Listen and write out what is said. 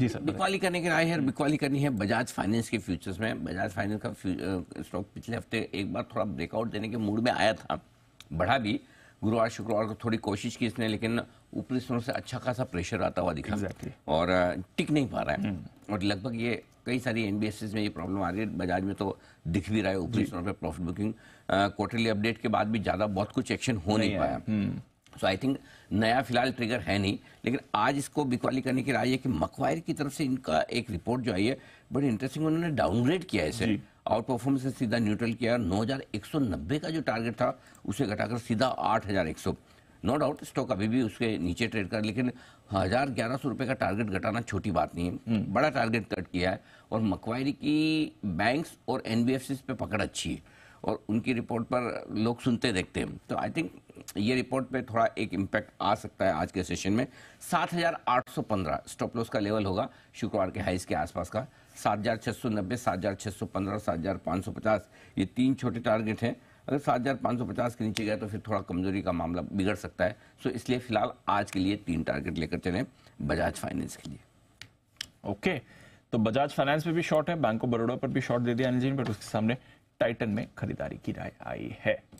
जी sir बिकवाली करने की राय है बिकवाली करनी है बजाज फाइनेंस के फ्यूचर्स में बजाज फाइनेंस का स्टॉक पिछले हफ्ते एक बार थोड़ा ब्रेकआउट देने के मूड में आया था बढ़ा भी गुरुवार शुक्रवार को थोड़ी कोशिश की इसने लेकिन ऊपरी स्तरों से अच्छा खासा प्रेशर आता हुआ दिखा exactly. और टिक नहीं पा रहा है हम्म। और लगभग ये कई सारी एन में ये प्रॉब्लम आ रही है बजाज में तो दिख भी रहा है ऊपरी स्तरों पर प्रॉफिट बुकिंग क्वार्टरली अपडेट के बाद भी ज़्यादा बहुत कुछ एक्शन हो नहीं, नहीं पाया हम्म। सो आई थिंक नया फिलहाल ट्रिगर है नहीं लेकिन आज इसको बिकवाली करने की राय है कि मकवायर की तरफ से इनका एक रिपोर्ट जो आई है बड़ी इंटरेस्टिंग उन्होंने डाउनग्रेड किया इसे आउट परफॉर्मेंस से सीधा न्यूट्रल किया और नब्बे का जो टारगेट था उसे घटाकर सीधा आठ हज़ार एक सौ नो डाउट स्टॉक अभी भी उसके नीचे ट्रेड कर लेकिन हजार ग्यारह सौ रुपये का टारगेट घटाना छोटी बात नहीं है हम्म। बड़ा टारगेट कट किया है और मकवायरी की बैंक्स और एन पे पकड़ अच्छी है और उनकी रिपोर्ट पर लोग सुनते देखते हैं तो आई थिंक ये रिपोर्ट पे थोड़ा एक इम्पैक्ट आ सकता है आज के सेशन में 7,815 स्टॉप लॉस का लेवल होगा शुक्रवार के हाइस के आसपास का 7,690, 7,615, 7,550 ये तीन छोटे टारगेट हैं अगर 7,550 के नीचे गया तो फिर थोड़ा कमजोरी का मामला बिगड़ सकता है सो इसलिए फिलहाल आज के लिए तीन टारगेट लेकर चले बजाज फाइनेंस के लिए ओके okay. तो बजाज फाइनेंस में भी शॉर्ट है बैंक ऑफ बड़ोड़ा पर भी शॉर्ट दे दिया अनिल जी बट उसके सामने टाइटन में खरीदारी की राय आई है